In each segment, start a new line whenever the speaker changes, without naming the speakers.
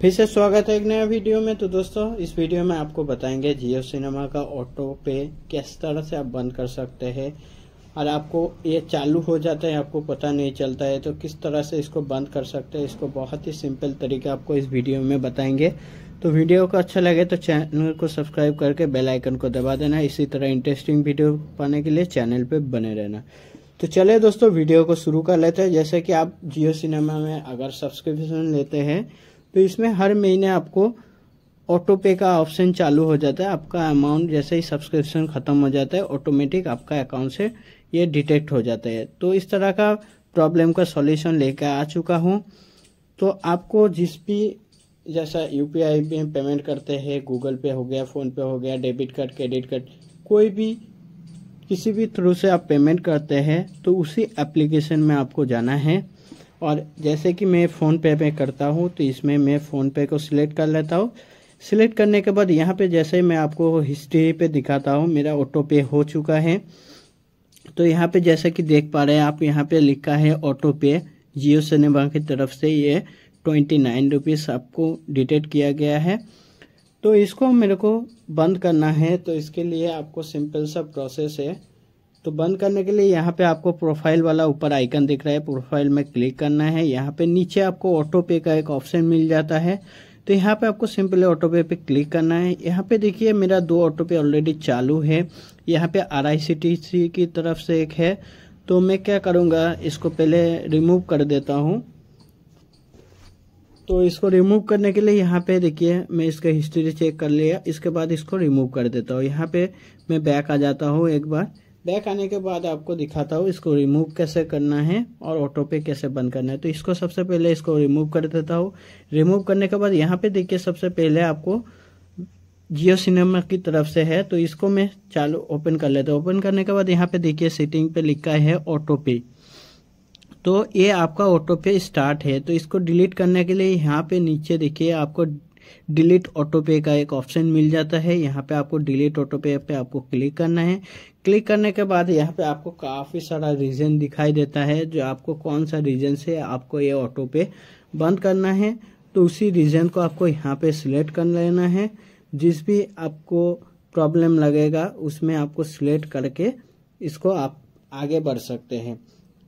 फिर से स्वागत है एक नया वीडियो में तो दोस्तों इस वीडियो में आपको बताएंगे जियो सिनेमा का ऑटो पे किस तरह से आप बंद कर सकते हैं और आपको ये चालू हो जाता है आपको पता नहीं चलता है तो किस तरह से इसको बंद कर सकते हैं इसको बहुत ही सिंपल तरीका आपको इस वीडियो में बताएंगे तो वीडियो को अच्छा लगे तो चैनल को सब्सक्राइब करके बेलाइकन को दबा देना इसी तरह इंटरेस्टिंग वीडियो पाने के लिए चैनल पर बने रहना तो चले दोस्तों वीडियो को शुरू कर लेते हैं जैसे कि आप जियो सिनेमा में अगर सब्सक्रिप्शन लेते हैं तो इसमें हर महीने आपको ऑटो पे का ऑप्शन चालू हो जाता है आपका अमाउंट जैसे ही सब्सक्रिप्शन ख़त्म हो जाता है ऑटोमेटिक आपका अकाउंट से ये डिटेक्ट हो जाता है तो इस तरह का प्रॉब्लम का सॉल्यूशन लेकर आ चुका हूँ तो आपको जिस भी जैसा यू पी आई में पेमेंट करते हैं गूगल पे हो गया फ़ोनपे हो गया डेबिट कार्ड क्रेडिट कार्ड कोई भी किसी भी थ्रू से आप पेमेंट करते हैं तो उसी एप्लीकेशन में आपको जाना है और जैसे कि मैं फ़ोन पे पे करता हूँ तो इसमें मैं फ़ोन पे को सिलेक्ट कर लेता हूँ सिलेक्ट करने के बाद यहाँ पे जैसे मैं आपको हिस्ट्री पे दिखाता हूँ मेरा ऑटो पे हो चुका है तो यहाँ पे जैसे कि देख पा रहे हैं आप यहाँ पे लिखा है ऑटो पे जियो सिनेमा की तरफ से ये ट्वेंटी नाइन रुपीज़ आपको डिटेक्ट किया गया है तो इसको मेरे को बंद करना है तो इसके लिए आपको सिंपल सा प्रोसेस है तो बंद करने के लिए यहाँ पे आपको प्रोफाइल वाला ऊपर आइकन दिख रहा है प्रोफाइल में क्लिक करना है यहाँ पे नीचे आपको ऑटो पे का एक ऑप्शन मिल जाता है तो यहाँ पे आपको सिंपली ऑटो पे पे क्लिक करना है यहाँ पे देखिए मेरा दो ऑटो पे ऑलरेडी चालू है यहाँ पे आर आई की तरफ से एक है तो मैं क्या करूँगा इसको पहले रिमूव कर देता हूँ तो इसको रिमूव करने के लिए यहाँ पे देखिए मैं इसका हिस्ट्री चेक कर लिया इसके बाद इसको रिमूव कर देता हूँ यहाँ पे मैं बैक आ जाता हूँ एक बार बैक आने के बाद आपको दिखाता हूँ इसको रिमूव कैसे करना है और ऑटो पे कैसे बंद करना है तो इसको सबसे पहले इसको रिमूव कर देता हूँ रिमूव करने के बाद यहाँ पे देखिए सबसे पहले आपको जियो सिनेमा की तरफ से है तो इसको मैं चालू ओपन कर लेता हूँ ओपन करने के बाद यहाँ पे देखिए सेटिंग पे लिखा है ऑटो पे तो ये आपका ऑटो पे स्टार्ट है तो इसको डिलीट करने के लिए यहाँ पे नीचे देखिए आपको डिलीट ऑटो पे का एक ऑप्शन मिल जाता है यहाँ पे आपको डिलीट ऑटो पे पे आपको क्लिक करना है क्लिक करने के बाद यहाँ पे आपको काफ़ी सारा रीजन दिखाई देता है जो आपको कौन सा रीजन से आपको ये ऑटो पे बंद करना है तो उसी रीजन को आपको यहाँ पे सिलेक्ट कर लेना है जिस भी आपको प्रॉब्लम लगेगा उसमें आपको सिलेक्ट करके इसको आप आगे बढ़ सकते हैं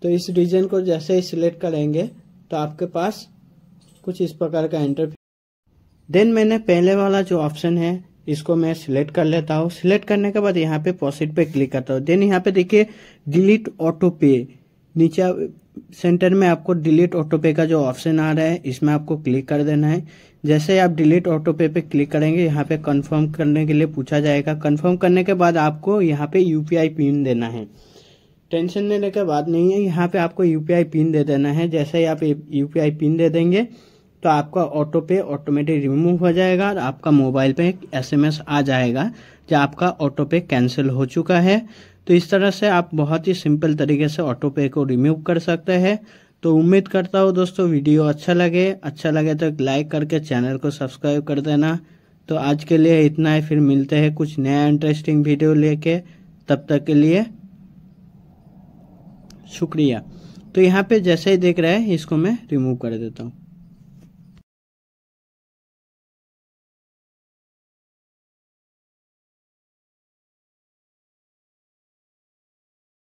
तो इस रीजन को जैसे ही सिलेक्ट करेंगे तो आपके पास कुछ इस प्रकार का इंटरव्यू देन मैंने पहले वाला जो ऑप्शन है इसको मैं सिलेक्ट कर लेता हूँ सिलेक्ट करने के बाद यहाँ पे पॉसिट पे क्लिक करता हूँ देन यहाँ पे देखिए डिलीट ऑटो पे नीचे सेंटर में आपको डिलीट ऑटो पे का जो ऑप्शन आ रहा है इसमें आपको क्लिक कर देना है जैसे आप डिलीट ऑटो पे पे क्लिक करेंगे यहाँ पे कंफर्म करने के लिए पूछा जाएगा कंफर्म करने के बाद आपको यहाँ पे यूपीआई पिन देना है टेंशन लेने के बाद नहीं है यहाँ पे आपको यूपीआई पिन दे देना है जैसे ही आप यूपीआई पिन दे देंगे तो आपका ऑटो पे ऑटोमेटिक रिमूव हो जाएगा और आपका मोबाइल पे एसएमएस आ जाएगा जो आपका ऑटो पे कैंसिल हो चुका है तो इस तरह से आप बहुत ही सिंपल तरीके से ऑटो पे को रिमूव कर सकते हैं तो उम्मीद करता हूँ दोस्तों वीडियो अच्छा लगे अच्छा लगे तो लाइक करके चैनल को सब्सक्राइब कर देना तो आज के लिए इतना ही फिर मिलते हैं कुछ नया इंटरेस्टिंग वीडियो लेके तब तक के लिए शुक्रिया तो यहाँ पे जैसे ही देख रहे हैं इसको मैं रिमूव कर देता हूँ